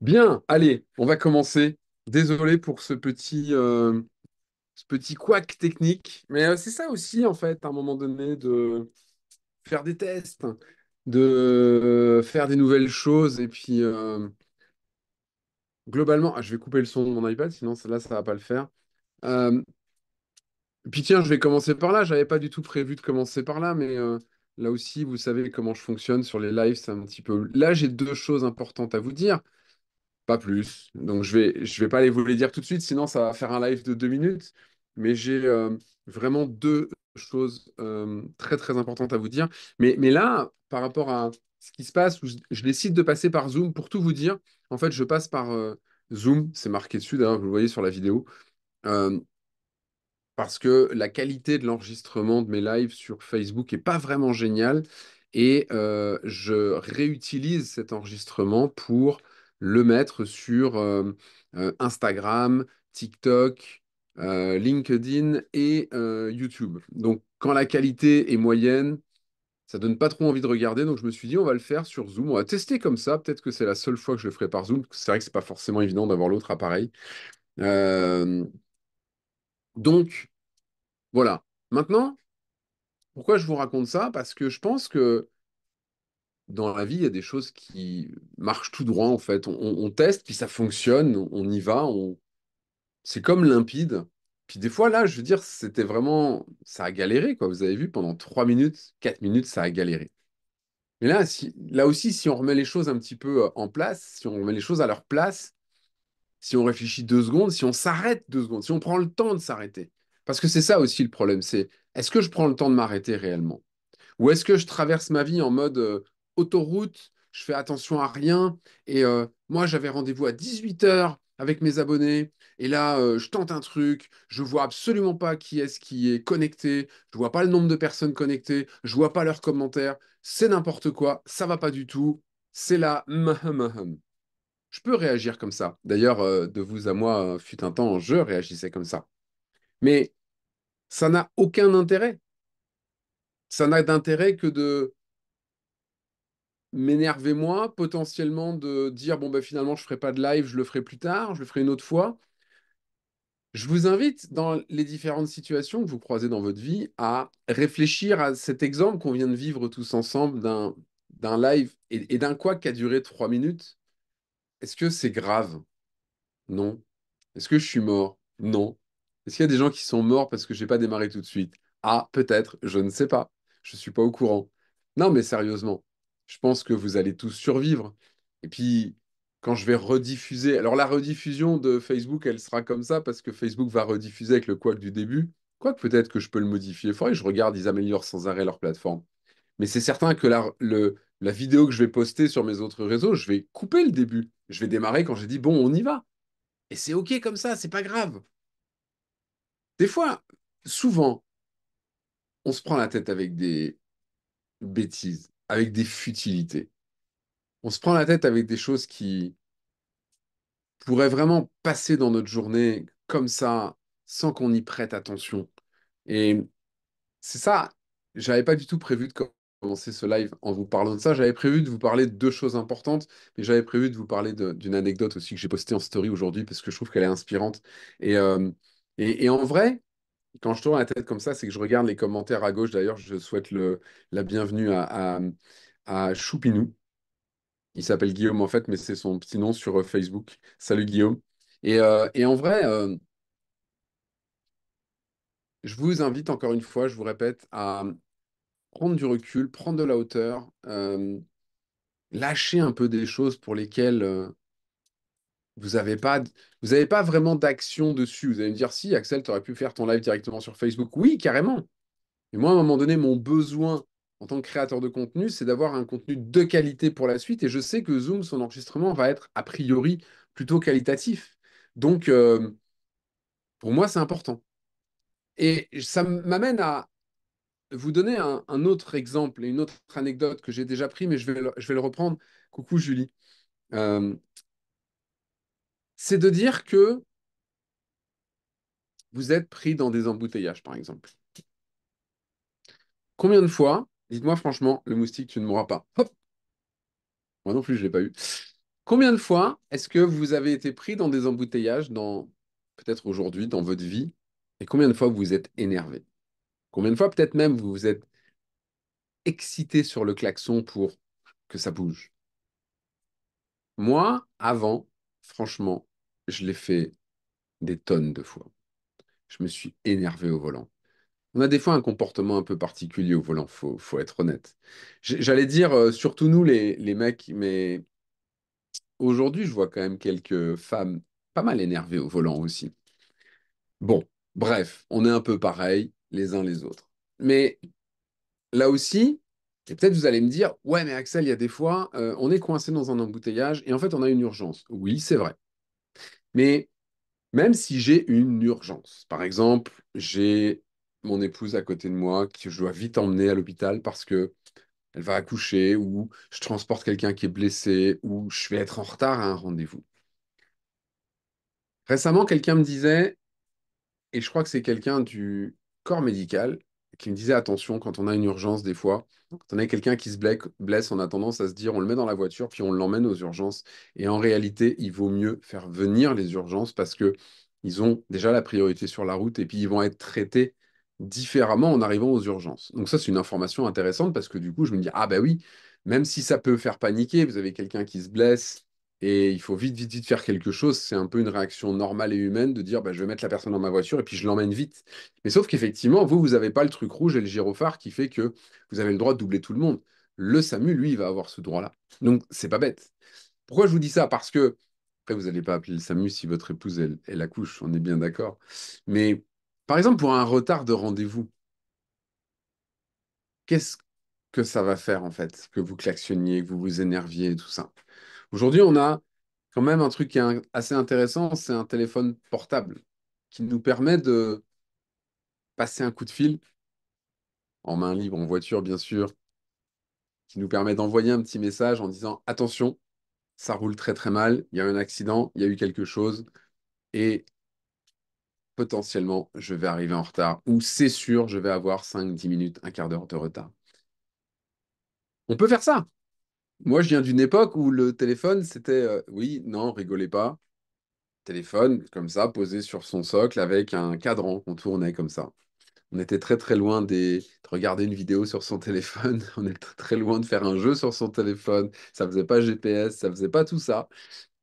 Bien, allez, on va commencer. Désolé pour ce petit, euh, ce petit couac technique, mais euh, c'est ça aussi, en fait, à un moment donné, de faire des tests, de faire des nouvelles choses. Et puis, euh, globalement, ah, je vais couper le son de mon iPad, sinon là, ça ne va pas le faire. puis tiens, je vais commencer par là. je n'avais pas du tout prévu de commencer par là, mais là aussi, vous savez comment je fonctionne sur les lives, c'est un petit peu... Là, j'ai deux choses importantes à vous dire pas plus. Donc je vais, je vais pas aller vous les dire tout de suite, sinon ça va faire un live de deux minutes. Mais j'ai euh, vraiment deux choses euh, très très importantes à vous dire. Mais, mais là, par rapport à ce qui se passe, je, décide de passer par Zoom pour tout vous dire. En fait, je passe par euh, Zoom, c'est marqué dessus d'ailleurs, vous le voyez sur la vidéo. parce que la qualité de l'enregistrement de mes lives sur Facebook n'est pas vraiment géniale. Et je réutilise cet enregistrement pour le mettre sur euh, euh, Instagram, TikTok, euh, LinkedIn et YouTube. Donc, quand la qualité est moyenne, ça donne pas trop envie de regarder. Donc, je me suis dit, on va le faire sur Zoom. On va tester comme ça. Peut-être que c'est la seule fois que je le ferai par Zoom. C'est vrai que c'est pas forcément évident d'avoir l'autre appareil. Donc, voilà. Maintenant, pourquoi je vous raconte ça Parce que je pense que dans la vie, il y a des choses qui marchent tout droit, en fait. On, teste, puis ça fonctionne, on y va, on... c'est comme limpide. Puis des fois, là, je veux dire, c'était vraiment... Ça a galéré, quoi. Vous avez vu, pendant 3 minutes, 4 minutes, ça a galéré. Mais là, là aussi, si on remet les choses un petit peu euh, en place, si on remet les choses à leur place, si on réfléchit deux secondes, si on s'arrête deux secondes, si on prend le temps de s'arrêter. Parce que c'est ça aussi le problème, c'est est-ce que je prends le temps de m'arrêter réellement Ou est-ce que je traverse ma vie en mode... Euh, autoroute, je fais attention à rien. Et euh, moi, j'avais rendez-vous à 18h avec mes abonnés. Et là, euh, je tente un truc, je vois absolument pas qui est-ce qui est connecté, je vois pas le nombre de personnes connectées, je vois pas leurs commentaires, c'est n'importe quoi, ça va pas du tout, c'est la Je peux réagir comme ça. D'ailleurs, euh, de vous à moi, fut un temps, je réagissais comme ça. Mais ça n'a aucun intérêt. Ça n'a d'intérêt que de m'énerver moi, potentiellement de dire bon ben finalement je ferai pas de live, je le ferai plus tard, je le ferai une autre fois. Je vous invite dans les différentes situations que vous croisez dans votre vie à réfléchir à cet exemple qu'on vient de vivre tous ensemble d'un d'un live et, d'un quoi qui a duré trois minutes. Est-ce que c'est grave Non. Est-ce que je suis mort Non. Est-ce qu'il y a des gens qui sont morts parce que j'ai pas démarré tout de suite Ah, peut-être, je ne sais pas. Je suis pas au courant. Non, mais sérieusement, je pense que vous allez tous survivre. Et puis, quand je vais rediffuser, alors la rediffusion de Facebook, elle sera comme ça parce que Facebook va rediffuser avec le quack du début. Quoique peut-être que je peux le modifier. fort faudrait je regarde, ils améliorent sans arrêt leur plateforme. Mais c'est certain que la, la vidéo que je vais poster sur mes autres réseaux, je vais couper le début. Je vais démarrer quand j'ai dit bon, on y va. Et c'est OK comme ça, c'est pas grave. Des fois, souvent, on se prend la tête avec des bêtises avec des futilités. On se prend la tête avec des choses qui pourraient vraiment passer dans notre journée comme ça, sans qu'on y prête attention. Et c'est ça, j'avais pas du tout prévu de commencer ce live en vous parlant de ça. J'avais prévu de vous parler de deux choses importantes, mais j'avais prévu de vous parler d'une anecdote aussi que j'ai postée en story aujourd'hui parce que je trouve qu'elle est inspirante. et euh, en vrai, quand je tourne la tête comme ça, c'est que je regarde les commentaires à gauche. D'ailleurs, je souhaite la bienvenue à, Choupinou. Il s'appelle Guillaume en fait, mais c'est son petit nom sur euh, Facebook. Salut Guillaume. Et, euh, en vrai, euh, je vous invite encore une fois, je vous répète, à prendre du recul, prendre de la hauteur, lâcher un peu des choses pour lesquelles vous n'avez pas, pas vraiment d'action dessus. Vous allez me dire, si, Axel, tu aurais pu faire ton live directement sur Facebook. Oui, carrément. Mais moi, à un moment donné, mon besoin en tant que créateur de contenu, c'est d'avoir un contenu de qualité pour la suite. Et je sais que Zoom, son enregistrement va être a priori plutôt qualitatif. Donc, euh, pour moi, c'est important. Et ça m'amène à vous donner un, autre exemple et une autre anecdote que j'ai déjà pris, mais je vais le, je vais le reprendre. Coucou Julie. Euh, c'est de dire que vous êtes pris dans des embouteillages, par exemple. Combien de fois, dites-moi franchement, le moustique, tu ne mourras pas. Hop Moi non plus, je ne l'ai pas eu. Combien de fois est-ce que vous avez été pris dans des embouteillages, dans peut-être aujourd'hui, dans votre vie, et combien de fois vous êtes énervé Combien de fois peut-être même vous vous êtes excité sur le klaxon pour que ça bouge Moi, avant, franchement, je l'ai fait des tonnes de fois. Je me suis énervé au volant. On a des fois un comportement un peu particulier au volant, faut, faut être honnête. J'allais dire, euh, surtout nous les, les mecs, mais aujourd'hui, je vois quand même quelques femmes pas mal énervées au volant aussi. Bon, bref, on est un peu pareil les uns les autres. Mais là aussi, et peut-être vous allez me dire, ouais, mais Axel, il y a des fois, euh, on est coincé dans un embouteillage et en fait, on a une urgence. Oui, c'est vrai. Mais même si j'ai une urgence, par exemple, j'ai mon épouse à côté de moi que je dois vite emmener à l'hôpital parce que elle va accoucher ou je transporte quelqu'un qui est blessé ou je vais être en retard à un rendez-vous. Récemment, quelqu'un me disait, et je crois que c'est quelqu'un du corps médical, qui me disait attention, quand on a une urgence, des fois, quand on a quelqu'un qui se blesse, on a tendance à se dire on le met dans la voiture, puis on l'emmène aux urgences. Et en réalité, il vaut mieux faire venir les urgences parce que ils ont déjà la priorité sur la route et puis ils vont être traités différemment en arrivant aux urgences. Donc ça, c'est une information intéressante parce que du coup, je me dis, ah ben oui, même si ça peut faire paniquer, vous avez quelqu'un qui se blesse, et il faut vite, vite, vite faire quelque chose. C'est un peu une réaction normale et humaine de dire bah, je vais mettre la personne dans ma voiture et puis je l'emmène vite. Mais sauf qu'effectivement, vous, vous n'avez pas le truc rouge et le gyrophare qui fait que vous avez le droit de doubler tout le monde. Le SAMU, lui, va avoir ce droit-là. Donc, c'est pas bête. Pourquoi je vous dis ça Parce que, après, vous n'allez pas appeler le SAMU si votre épouse, elle, accouche, on est bien d'accord. Mais par exemple, pour un retard de rendez-vous, qu'est-ce que ça va faire en fait Que vous klaxonniez, que vous vous énerviez, tout ça. Aujourd'hui, on a quand même un truc qui est assez intéressant, c'est un téléphone portable qui nous permet de passer un coup de fil en main libre, en voiture, bien sûr, qui nous permet d'envoyer un petit message en disant attention, ça roule très très mal, il y a un accident, il y a eu quelque chose, et potentiellement, je vais arriver en retard, ou c'est sûr, je vais avoir 5, 10 minutes, un quart d'heure de retard. On peut faire ça. Moi, je viens d'une époque où le téléphone, c'était euh, oui, non, rigolez pas. Téléphone, comme ça, posé sur son socle avec un cadran qu'on tournait comme ça. On était très très loin de regarder une vidéo sur son téléphone, on était très loin de faire un jeu sur son téléphone, ça faisait pas GPS, ça faisait pas tout ça.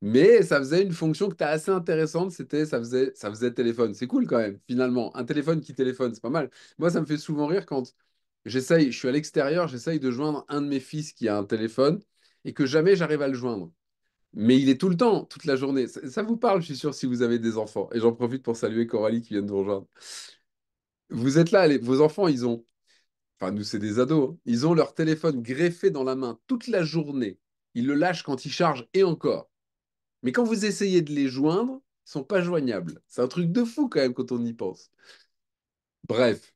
Mais ça faisait une fonction que tu assez intéressante, c'était ça faisait, ça faisait téléphone. C'est cool quand même, finalement. Un téléphone qui téléphone, c'est pas mal. Moi, ça me fait souvent rire quand j'essaye, je suis à l'extérieur, j'essaye de joindre un de mes fils qui a un téléphone et que jamais j'arrive à le joindre. Mais il est tout le temps, toute la journée. Ça, vous parle, je suis sûr, si vous avez des enfants. Et j'en profite pour saluer Coralie qui vient de vous rejoindre. Vous êtes là, vos enfants, ils ont, enfin nous c'est des ados, hein. ils ont leur téléphone greffé dans la main toute la journée. Ils le lâchent quand ils chargent et encore. Mais quand vous essayez de les joindre, ils sont pas joignables. C'est un truc de fou quand même quand on y pense. Bref,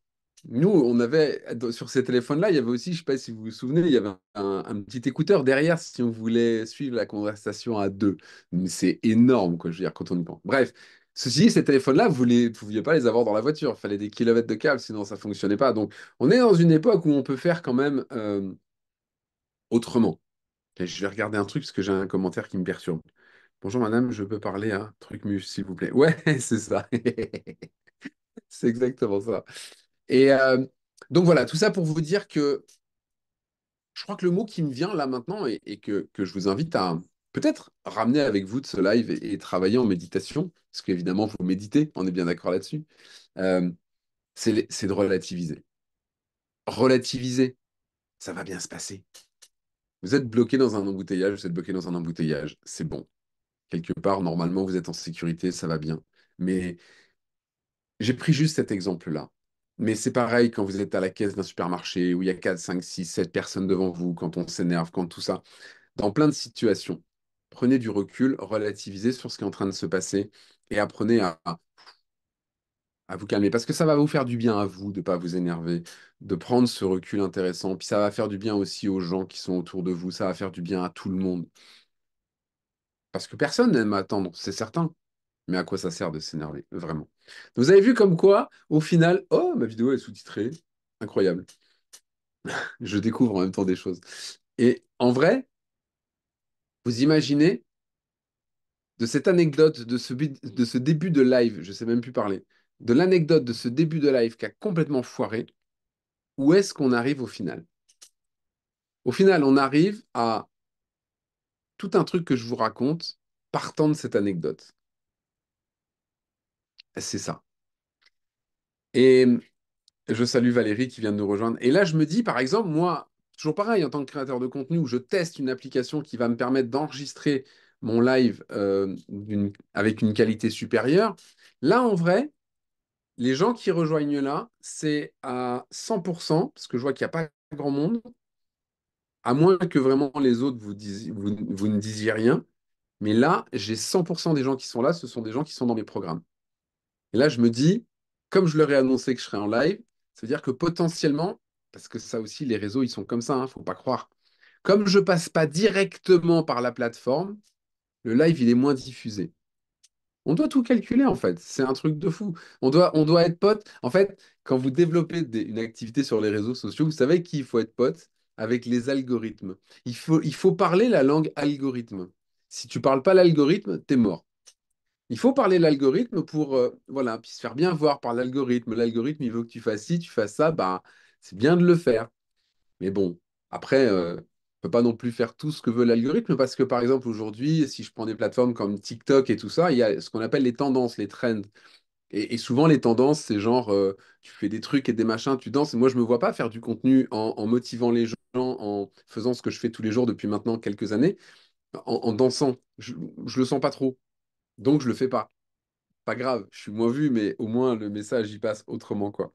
nous, on avait sur ces téléphones-là, il y avait aussi, je ne sais pas si vous vous souvenez, il y avait un, petit écouteur derrière si on voulait suivre la conversation à deux. Mais C'est énorme, quoi, je veux dire, quand on y pense. Bref, ceci dit, ces téléphones-là, vous ne pouviez pas les avoir dans la voiture. Il fallait des kilomètres de câble, sinon ça ne fonctionnait pas. Donc, on est dans une époque où on peut faire quand même euh, autrement. je vais regarder un truc parce que j'ai un commentaire qui me perturbe. Bonjour madame, je peux parler à mu s'il vous plaît. Ouais, c'est ça. c'est exactement ça. Et euh, donc voilà, tout ça pour vous dire que je crois que le mot qui me vient là maintenant et, que, que, je vous invite à peut-être ramener avec vous de ce live et, travailler en méditation, parce qu'évidemment, vous méditez, on est bien d'accord là-dessus, euh, c'est de relativiser. Relativiser, ça va bien se passer. Vous êtes bloqué dans un embouteillage, vous êtes bloqué dans un embouteillage, c'est bon. Quelque part, normalement, vous êtes en sécurité, ça va bien. Mais j'ai pris juste cet exemple-là. Mais c'est pareil quand vous êtes à la caisse d'un supermarché où il y a 4, 5, 6, 7 personnes devant vous, quand on s'énerve, quand tout ça. Dans plein de situations, prenez du recul, relativisez sur ce qui est en train de se passer et apprenez à, à vous calmer. Parce que ça va vous faire du bien à vous de ne pas vous énerver, de prendre ce recul intéressant. Puis ça va faire du bien aussi aux gens qui sont autour de vous, ça va faire du bien à tout le monde. Parce que personne n'aime attendre, c'est certain. Mais à quoi ça sert de s'énerver, vraiment Vous avez vu comme quoi, au final, oh, ma vidéo est sous-titrée. Incroyable. Je découvre en même temps des choses. Et en vrai, vous imaginez de cette anecdote, de ce, début de live, je ne sais même plus parler, de l'anecdote de ce début de live qui a complètement foiré, où est-ce qu'on arrive au final Au final, on arrive à tout un truc que je vous raconte partant de cette anecdote. C'est ça. Et euh, je salue Valérie qui vient de nous rejoindre. Et là, je me dis, par exemple, moi, toujours pareil, en tant que créateur de contenu, où je teste une application qui va me permettre d'enregistrer mon live euh, avec une qualité supérieure. Là, en vrai, les gens qui rejoignent là, c'est à 100%, parce que je vois qu'il n'y a pas grand monde, à moins que vraiment les autres vous ne disiez rien. Mais là, j'ai 100% des gens qui sont là, ce sont des gens qui sont dans mes programmes. Et là, je me dis, comme je leur ai annoncé que je serai en live, cest à dire que potentiellement, parce que ça aussi, les réseaux, ils sont comme ça, il hein, ne faut pas croire. Comme je ne passe pas directement par la plateforme, le live, il est moins diffusé. On doit tout calculer, en fait. C'est un truc de fou. On doit, on doit être pote. En fait, quand vous développez une activité sur les réseaux sociaux, vous savez qu'il faut être pote avec les algorithmes. Il faut, il faut parler la langue algorithme. Si tu ne parles pas l'algorithme, tu es mort. Il faut parler de l'algorithme pour euh, voilà, se faire bien voir par l'algorithme. L'algorithme, il veut que tu fasses ci, tu fasses ça, bah, c'est bien de le faire. Mais bon, après, euh, on ne peut pas non plus faire tout ce que veut l'algorithme parce que, par exemple, aujourd'hui, si je prends des plateformes comme TikTok et tout ça, il y a ce qu'on appelle les tendances, les trends. Et, souvent, les tendances, c'est genre, euh, tu fais des trucs et des machins, tu danses. moi, je ne me vois pas faire du contenu en, motivant les gens, en faisant ce que je fais tous les jours depuis maintenant quelques années. En, en, dansant. Je ne le sens pas trop. Donc, je le fais pas. Pas grave, je suis moins vu, mais au moins le message y passe autrement, quoi.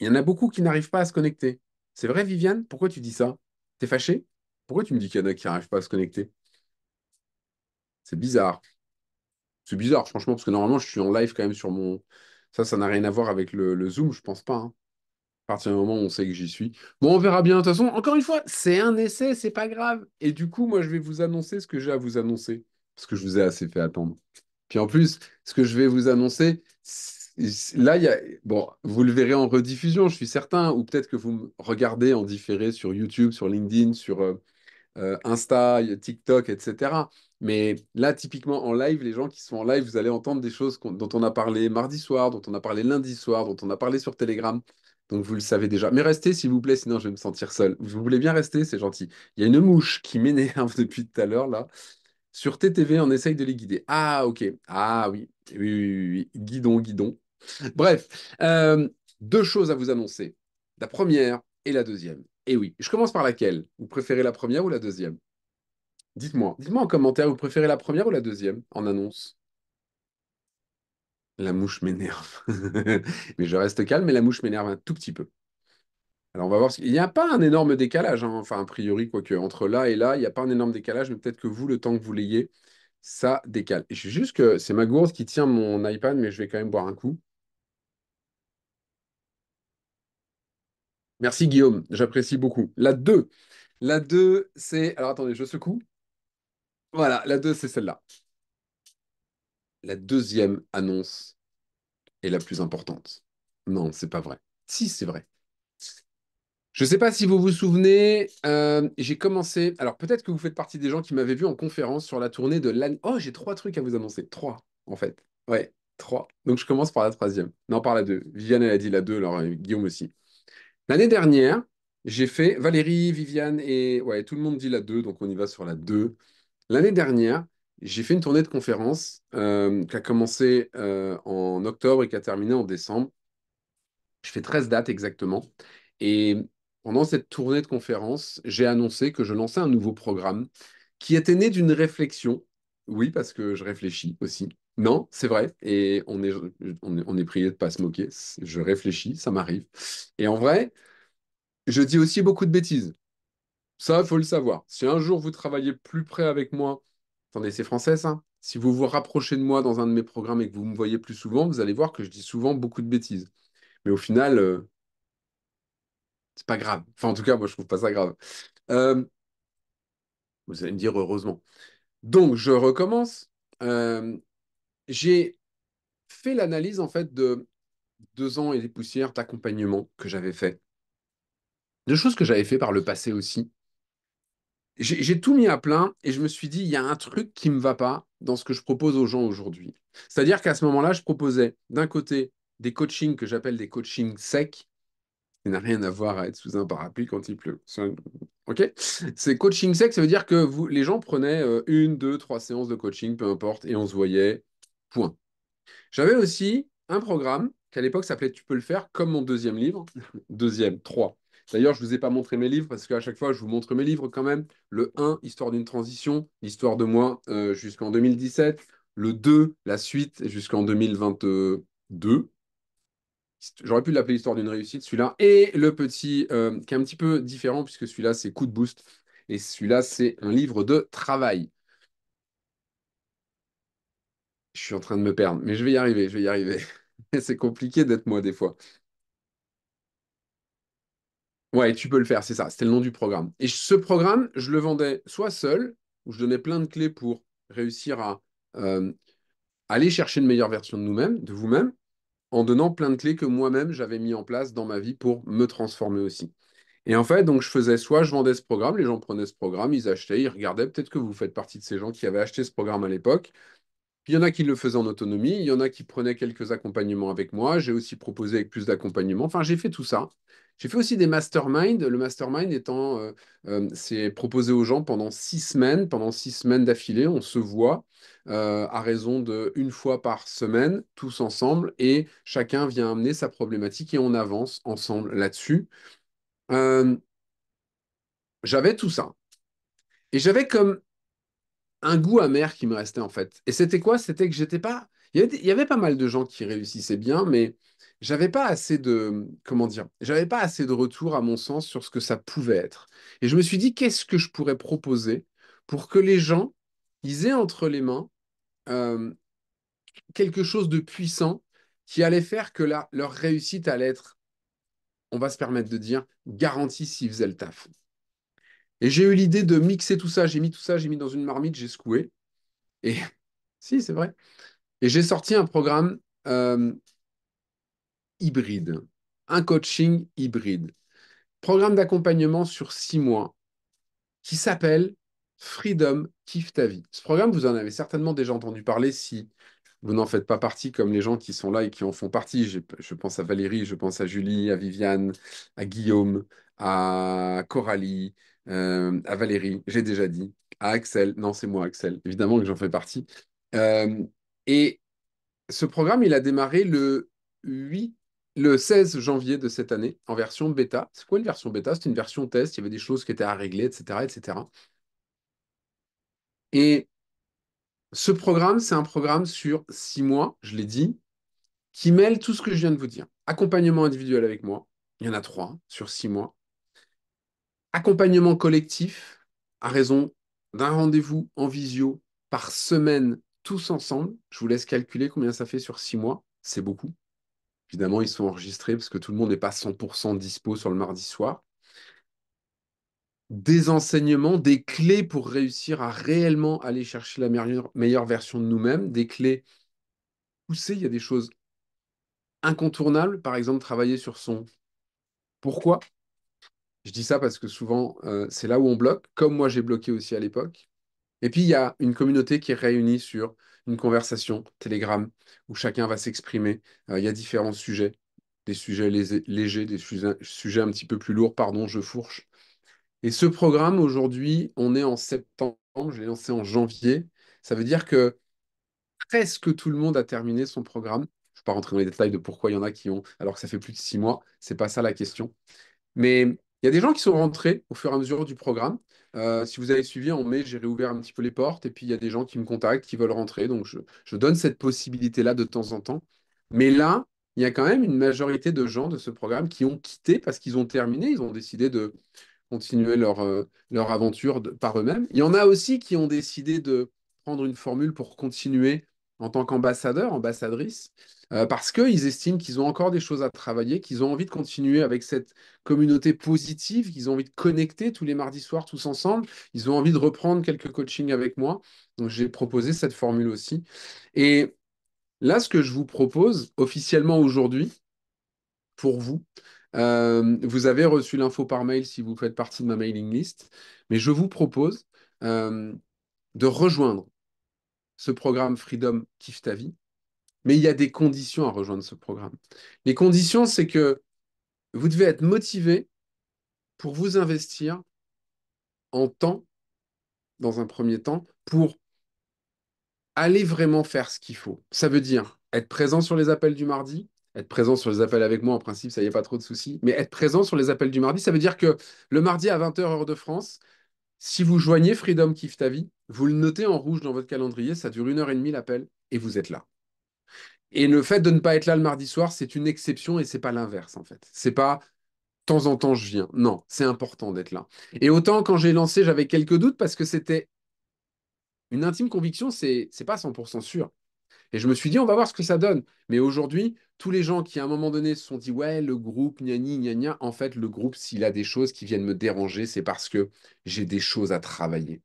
Il y en a beaucoup qui n'arrivent pas à se connecter. C'est vrai, Viviane Pourquoi tu dis ça T'es fâché Pourquoi tu me dis qu'il y en a qui n'arrivent pas à se connecter C'est bizarre. C'est bizarre, franchement, parce que normalement, je suis en live quand même sur mon. Ça, ça n'a rien à voir avec le, Zoom, je pense pas. Hein. À partir du moment où on sait que j'y suis. Bon, on verra bien. De toute façon, encore une fois, c'est un essai, c'est pas grave. Et du coup, moi, je vais vous annoncer ce que j'ai à vous annoncer ce que je vous ai assez fait attendre. Puis en plus, ce que je vais vous annoncer, là, y a, bon, vous le verrez en rediffusion, je suis certain, ou peut-être que vous me regardez en différé sur YouTube, sur LinkedIn, sur euh, euh, Insta, TikTok, etc. Mais là, typiquement en live, les gens qui sont en live, vous allez entendre des choses dont on a parlé mardi soir, dont on a parlé lundi soir, dont on a parlé sur Telegram. Donc vous le savez déjà. Mais restez, s'il vous plaît, sinon je vais me sentir seul. Vous voulez bien rester, c'est gentil. Il y a une mouche qui m'énerve depuis tout à l'heure, là. Sur TTV, on essaye de les guider. Ah, ok. Ah oui. Oui, oui, oui. Guidons, guidons. Bref, euh, deux choses à vous annoncer. La première et la deuxième. Et eh oui, je commence par laquelle Vous préférez la première ou la deuxième Dites-moi. Dites-moi en commentaire, vous préférez la première ou la deuxième en annonce La mouche m'énerve. mais je reste calme, mais la mouche m'énerve un tout petit peu. Alors on va voir. Il n'y a pas un énorme décalage, hein. enfin a priori, quoique entre là et là, il n'y a pas un énorme décalage, mais peut-être que vous, le temps que vous l'ayez, ça décale. Et je suis juste que c'est ma gourde qui tient mon iPad, mais je vais quand même boire un coup. Merci Guillaume, j'apprécie beaucoup. La 2. La 2, c'est. Alors attendez, je secoue. Voilà, la 2, c'est celle-là. La deuxième annonce est la plus importante. Non, c'est pas vrai. Si, c'est vrai. Je ne sais pas si vous vous souvenez, euh, j'ai commencé. Alors peut-être que vous faites partie des gens qui m'avaient vu en conférence sur la tournée de l'année. Oh, j'ai trois trucs à vous annoncer. Trois, en fait. Ouais, trois. Donc je commence par la troisième. Non, par la deux. Viviane, elle a dit la deux, alors euh, Guillaume aussi. L'année dernière, j'ai fait Valérie, Viviane et. Ouais, tout le monde dit la deux, donc on y va sur la deux. L'année dernière, j'ai fait une tournée de conférences euh, qui a commencé en octobre et qui a terminé en décembre. Je fais 13 dates exactement. Et pendant cette tournée de conférences, j'ai annoncé que je lançais un nouveau programme qui était né d'une réflexion. Oui, parce que je réfléchis aussi. Non, c'est vrai. Et on est, on est, prié de ne pas se moquer. Je réfléchis, ça m'arrive. Et en vrai, je dis aussi beaucoup de bêtises. Ça, il faut le savoir. Si un jour vous travaillez plus près avec moi, attendez, c'est français ça Si vous vous rapprochez de moi dans un de mes programmes et que vous me voyez plus souvent, vous allez voir que je dis souvent beaucoup de bêtises. Mais au final, euh, c'est pas grave. Enfin, en tout cas, moi, je trouve pas ça grave. Euh, vous allez me dire heureusement. Donc, je recommence. Euh, j'ai fait l'analyse, en fait, de deux ans et des poussières d'accompagnement que j'avais fait. De choses que j'avais fait par le passé aussi. J'ai tout mis à plein et je me suis dit, il y a un truc qui ne me va pas dans ce que je propose aux gens aujourd'hui. C'est-à-dire qu'à ce moment-là, je proposais d'un côté des coachings que j'appelle des coachings secs, il n'a rien à voir à être sous un parapluie quand il pleut. Ok C'est coaching sec, ça veut dire que vous, les gens prenaient euh, une, deux, trois séances de coaching, peu importe, et on se voyait. Point. J'avais aussi un programme qu'à l'époque s'appelait Tu peux le faire, comme mon deuxième livre. deuxième, trois. D'ailleurs, je ne vous ai pas montré mes livres parce qu'à chaque fois, je vous montre mes livres quand même. Le 1, Histoire d'une transition, l'histoire de moi euh, jusqu'en 2017. Le 2, la suite jusqu'en 2022. J'aurais pu l'appeler l'histoire d'une réussite, celui-là. Et le petit, euh, qui est un petit peu différent, puisque celui-là, c'est coup de boost. Et celui-là, c'est un livre de travail. Je suis en train de me perdre, mais je vais y arriver, je vais y arriver. c'est compliqué d'être moi des fois. Ouais, tu peux le faire, c'est ça, c'était le nom du programme. Et ce programme, je le vendais soit seul, où je donnais plein de clés pour réussir à euh, aller chercher une meilleure version de nous-mêmes, de vous-même, en donnant plein de clés que moi-même j'avais mis en place dans ma vie pour me transformer aussi. Et en fait, donc je faisais soit je vendais ce programme, les gens prenaient ce programme, ils achetaient, ils regardaient, peut-être que vous faites partie de ces gens qui avaient acheté ce programme à l'époque. Il y en a qui le faisaient en autonomie, il y en a qui prenaient quelques accompagnements avec moi, j'ai aussi proposé avec plus d'accompagnement, enfin j'ai fait tout ça. J'ai fait aussi des masterminds, le mastermind étant, euh, euh, c'est proposé aux gens pendant six semaines, pendant six semaines d'affilée, on se voit, euh, à raison de une fois par semaine, tous ensemble, et chacun vient amener sa problématique et on avance ensemble là-dessus. Euh, j'avais tout ça. Et j'avais comme un goût amer qui me restait en fait. Et c'était quoi C'était que j'étais pas. Il y, avait, il y, avait, pas mal de gens qui réussissaient bien, mais j'avais pas assez de. Comment dire J'avais pas assez de retour, à mon sens, sur ce que ça pouvait être. Et je me suis dit, qu'est-ce que je pourrais proposer pour que les gens ils aient entre les mains euh, quelque chose de puissant qui allait faire que leur réussite allait être, on va se permettre de dire, garantie s'ils faisaient le taf. Et j'ai eu l'idée de mixer tout ça, j'ai mis tout ça, j'ai mis dans une marmite, j'ai secoué. Et si, c'est vrai. Et j'ai sorti un programme euh, hybride, un coaching hybride, programme d'accompagnement sur six mois qui s'appelle Freedom, kiffe ta vie. Ce programme, vous en avez certainement déjà entendu parler si vous n'en faites pas partie comme les gens qui sont là et qui en font partie. Je, pense à Valérie, je pense à Julie, à Viviane, à Guillaume, à Coralie, euh, à Valérie, j'ai déjà dit, à Axel. Non, c'est moi, Axel. Évidemment que j'en fais partie. Euh, et ce programme, il a démarré le 8 le 16 janvier de cette année en version bêta. C'est quoi une version bêta C'est une version test, il y avait des choses qui étaient à régler, etc. etc. Et ce programme, c'est un programme sur six mois, je l'ai dit, qui mêle tout ce que je viens de vous dire. Accompagnement individuel avec moi, il y en a trois sur six mois. Accompagnement collectif, à raison d'un rendez-vous en visio par semaine, tous ensemble. Je vous laisse calculer combien ça fait sur six mois. C'est beaucoup. Évidemment, ils sont enregistrés parce que tout le monde n'est pas 100% dispo sur le mardi soir des enseignements, des clés pour réussir à réellement aller chercher la meilleure, version de nous-mêmes, des clés poussées. Il y a des choses incontournables, par exemple travailler sur son pourquoi. Je dis ça parce que souvent, euh, c'est là où on bloque, comme moi j'ai bloqué aussi à l'époque. Et puis, il y a une communauté qui est réunie sur une conversation Telegram où chacun va s'exprimer. Euh, il y a différents sujets, des sujets légers, des sujets un petit peu plus lourds, pardon, je fourche. Et ce programme, aujourd'hui, on est en septembre, je l'ai lancé en janvier. Ça veut dire que presque tout le monde a terminé son programme. Je ne vais pas rentrer dans les détails de pourquoi il y en a qui ont, alors que ça fait plus de six mois, Ce n'est pas ça la question. Mais il y a des gens qui sont rentrés au fur et à mesure du programme. Euh, si vous avez suivi, en mai, j'ai réouvert un petit peu les portes, et puis il y a des gens qui me contactent, qui veulent rentrer, donc je donne cette possibilité-là de temps en temps. Mais là, il y a quand même une majorité de gens de ce programme qui ont quitté parce qu'ils ont terminé, ils ont décidé de, continuer leur, euh, leur aventure par eux-mêmes. Il y en a aussi qui ont décidé de prendre une formule pour continuer en tant qu'ambassadeur, ambassadrice, parce euh, parce qu'ils estiment qu'ils ont encore des choses à travailler, qu'ils ont envie de continuer avec cette communauté positive, qu'ils ont envie de connecter tous les mardis soirs tous ensemble, ils ont envie de reprendre quelques coachings avec moi. Donc j'ai proposé cette formule aussi. Et là, ce que je vous propose officiellement aujourd'hui, pour vous, euh, vous avez reçu l'info par mail si vous faites partie de ma mailing list, mais je vous propose euh, de rejoindre ce programme Freedom Kiffe ta vie. Mais il y a des conditions à rejoindre ce programme. Les conditions, c'est que vous devez être motivé pour vous investir en temps, dans un premier temps, pour aller vraiment faire ce qu'il faut. Ça veut dire être présent sur les appels du mardi, être présent sur les appels avec moi, en principe, ça n'y a pas trop de soucis. Mais être présent sur les appels du mardi, ça veut dire que le mardi à 20h, heure de France, si vous joignez Freedom Kiffe ta vie, vous le notez en rouge dans votre calendrier, ça dure une heure et demie l'appel et vous êtes là. Et le fait de ne pas être là le mardi soir, c'est une exception et c'est pas l'inverse en fait. C'est pas de temps en temps je viens. Non, c'est important d'être là. Et autant quand j'ai lancé, j'avais quelques doutes parce que c'était une intime conviction, c'est c'est pas 100% sûr. Et je me suis dit, on va voir ce que ça donne. Mais aujourd'hui, tous les gens qui à un moment donné se sont dit, ouais, le groupe, gna gna en fait, le groupe, s'il a des choses qui viennent me déranger, c'est parce que j'ai des choses à travailler.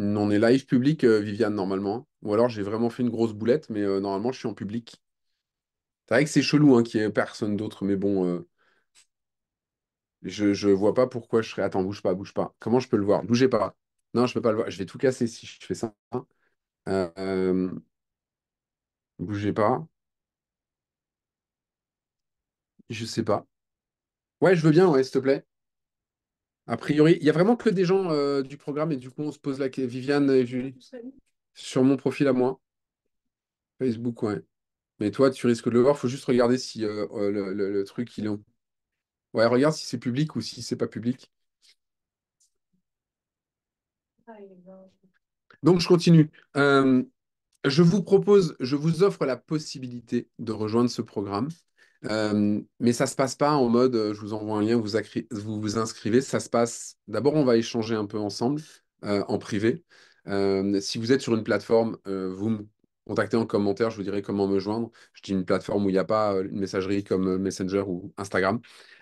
On est live public, euh, Viviane, normalement. Hein. Ou alors j'ai vraiment fait une grosse boulette, mais euh, normalement je suis en public. C'est vrai que c'est chelou hein, qu'il n'y ait personne d'autre, mais bon, euh, je ne vois pas pourquoi je serais. Attends, bouge pas, bouge pas. Comment je peux le voir Bougez pas. Non, je ne peux pas le voir. Je vais tout casser si je fais ça. Euh, euh, bougez pas. Je ne sais pas. Ouais, je veux bien, ouais, s'il te plaît. A priori, il n'y a vraiment que des gens euh, du programme et du coup, on se pose la question. Viviane et Julie, sur mon profil à moi. Facebook, ouais. Mais toi, tu risques de le voir. Il faut juste regarder si le, le, truc, il est. Ouais, regarde si c'est public ou si c'est pas public. Donc, je continue. Euh, je vous propose, je vous offre la possibilité de rejoindre ce programme. Euh, mais ça se passe pas en mode euh, je vous envoie un lien, vous vous, inscrivez. Ça se passe, d'abord, on va échanger un peu ensemble en privé. si vous êtes sur une plateforme, vous me contacter en commentaire, je vous dirai comment me joindre. Je dis une plateforme où il n'y a pas euh, une messagerie comme euh, Messenger ou Instagram.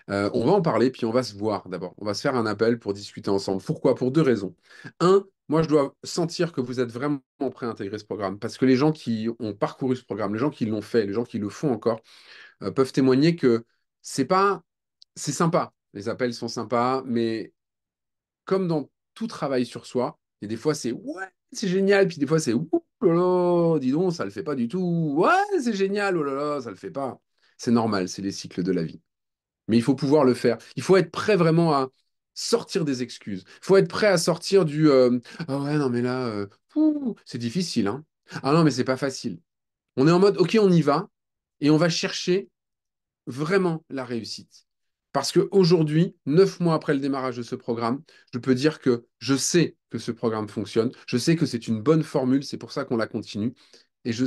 Euh, on va en parler, puis on va se voir d'abord. On va se faire un appel pour discuter ensemble. Pourquoi Pour deux raisons. Un, moi, je dois sentir que vous êtes vraiment prêt à intégrer ce programme, parce que les gens qui ont parcouru ce programme, les gens qui l'ont fait, les gens qui le font encore, peuvent témoigner que c'est pas, c'est sympa. Les appels sont sympas, mais comme dans tout travail sur soi, et des fois c'est ouais, c'est génial, puis des fois c'est ouh, oh là là, dis donc, ça le fait pas du tout. Ouais, c'est génial, oh là là, ça le fait pas. C'est normal, c'est les cycles de la vie. Mais il faut pouvoir le faire. Il faut être prêt vraiment à sortir des excuses. Il faut être prêt à sortir du euh, ah ouais, non mais là, euh, c'est difficile. Hein. Ah non, mais c'est pas facile. On est en mode ok, on y va et on va chercher vraiment la réussite. Parce qu'aujourd'hui, neuf mois après le démarrage de ce programme, je peux dire que je sais que ce programme fonctionne. Je sais que c'est une bonne formule, c'est pour ça qu'on la continue. Et je,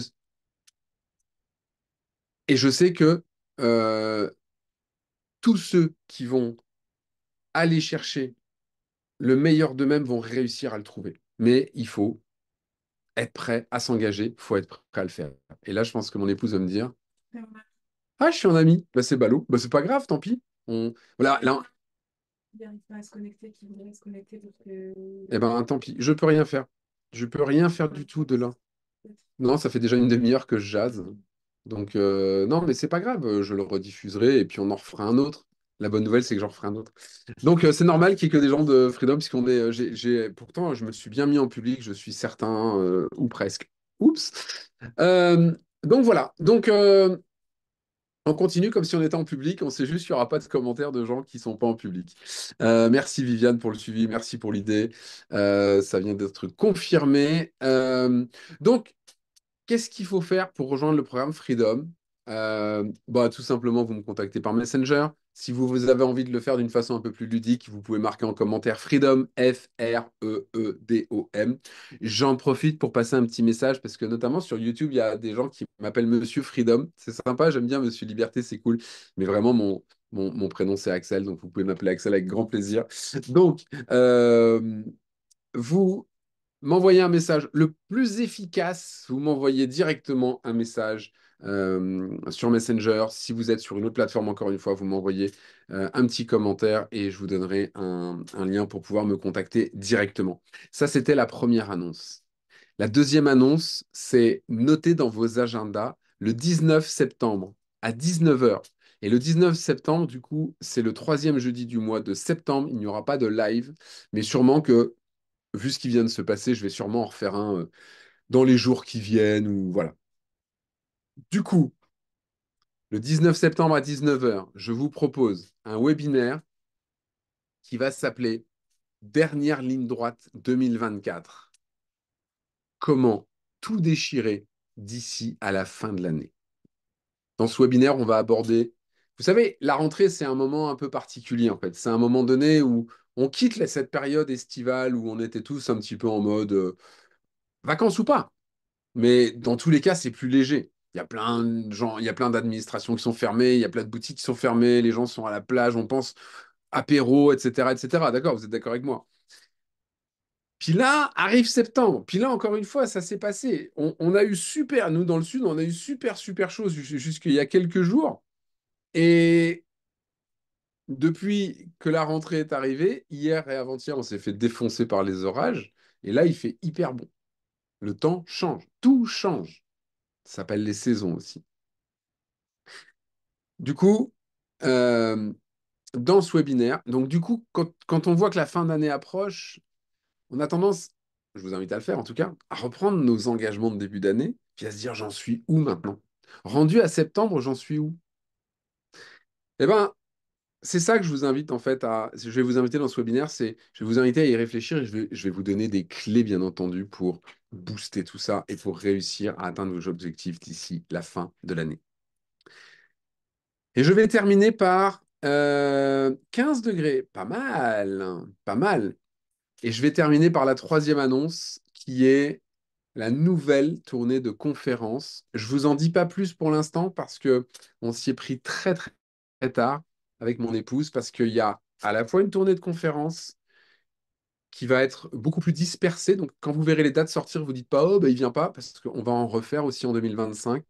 et je sais que euh, tous ceux qui vont aller chercher le meilleur d'eux-mêmes vont réussir à le trouver. Mais il faut être prêt à s'engager, il faut être prêt à le faire. Et là, je pense que mon épouse va me dire Ah, je suis un ami, bah, c'est ballot, bah, c'est pas grave, tant pis. Voilà, là, il pas à se connecter, qui voudraient se connecter Eh ben, tant pis, je peux rien faire. Je peux rien faire du tout de là. Non, ça fait déjà une demi-heure que je jase. Donc, euh, non, mais c'est pas grave, euh, je le rediffuserai et puis on en refera un autre. La bonne nouvelle, c'est que j'en referai un autre. Donc, euh, c'est normal qu'il y ait que des gens de Freedom, puisqu'on est. pourtant, je me suis bien mis en public, je suis certain, ou presque. Oups. donc, voilà. Donc, on continue comme si on était en public, on sait juste qu'il n'y aura pas de commentaires de gens qui ne sont pas en public. Euh, merci Viviane pour le suivi, merci pour l'idée. Euh, ça vient d'être confirmé. Euh, donc, qu'est-ce qu'il faut faire pour rejoindre le programme Freedom bah, Tout simplement, vous me contactez par Messenger. Si vous, avez envie de le faire d'une façon un peu plus ludique, vous pouvez marquer en commentaire Freedom, F-R-E-E-D-O-M. J'en profite pour passer un petit message parce que notamment sur YouTube, il y a des gens qui m'appellent Monsieur Freedom. C'est sympa, j'aime bien Monsieur Liberté, c'est cool. Mais vraiment, mon, mon, prénom, c'est Axel, donc vous pouvez m'appeler Axel avec grand plaisir. Donc, euh, vous m'envoyez un message. Le plus efficace, vous m'envoyez directement un message euh, sur Messenger. Si vous êtes sur une autre plateforme, encore une fois, vous m'envoyez euh, un petit commentaire et je vous donnerai un, lien pour pouvoir me contacter directement. Ça, c'était la première annonce. La deuxième annonce, c'est noter dans vos agendas le 19 septembre à 19h. Et le 19 septembre, du coup, c'est le troisième jeudi du mois de septembre. Il n'y aura pas de live, mais sûrement que, vu ce qui vient de se passer, je vais sûrement en refaire un euh, dans les jours qui viennent ou voilà. Du coup, le 19 septembre à 19h, je vous propose un webinaire qui va s'appeler Dernière ligne droite 2024. Comment tout déchirer d'ici à la fin de l'année. Dans ce webinaire, on va aborder, vous savez, la rentrée, c'est un moment un peu particulier en fait. C'est un moment donné où on quitte cette période estivale où on était tous un petit peu en mode euh, vacances ou pas. Mais dans tous les cas, c'est plus léger. Il y a plein de gens, il y a plein d'administrations qui sont fermées, il y a plein de boutiques qui sont fermées, les gens sont à la plage, on pense apéro, etc. etc. D'accord, vous êtes d'accord avec moi puis là, arrive septembre. Puis là, encore une fois, ça s'est passé. On, a eu super, nous dans le Sud, on a eu super, super chose jusqu'il y a quelques jours. Et depuis que la rentrée est arrivée, hier et avant-hier, on s'est fait défoncer par les orages. Et là, il fait hyper bon. Le temps change, tout change. Ça s'appelle les saisons aussi. Du coup, euh, dans ce webinaire, donc du coup, quand, on voit que la fin d'année approche, on a tendance, je vous invite à le faire en tout cas, à reprendre nos engagements de début d'année, puis à se dire j'en suis où maintenant Rendu à septembre, j'en suis où Eh bien, c'est ça que je vous invite en fait à. Je vais vous inviter dans ce webinaire, c'est je vais vous inviter à y réfléchir et je vais, je vais, vous donner des clés, bien entendu, pour booster tout ça et pour réussir à atteindre vos objectifs d'ici la fin de l'année. Et je vais terminer par 15 euh, degrés, pas mal, hein, pas mal. Et je vais terminer par la troisième annonce qui est la nouvelle tournée de conférences. Je ne vous en dis pas plus pour l'instant parce que on s'y est pris très très, très tard avec mon épouse parce qu'il y a à la fois une tournée de conférences qui va être beaucoup plus dispersée. Donc, quand vous verrez les dates sortir, vous dites pas oh, ben, il vient pas parce qu'on va en refaire aussi en 2025.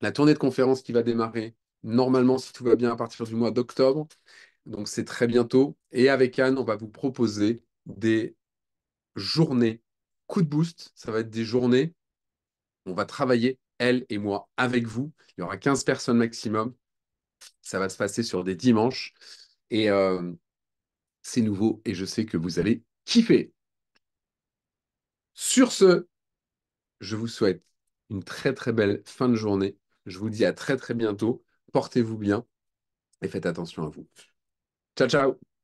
La tournée de conférences qui va démarrer normalement, si tout va bien, à partir du mois d'octobre. Donc, c'est très bientôt. Et avec Anne, on va vous proposer des journées coup de boost. Ça va être des journées. On va travailler, elle et moi, avec vous. Il y aura 15 personnes maximum. Ça va se passer sur des dimanches. Et euh, c'est nouveau et je sais que vous allez kiffer. Sur ce, je vous souhaite une très très belle fin de journée. Je vous dis à très très bientôt. Portez-vous bien et faites attention à vous. Ciao ciao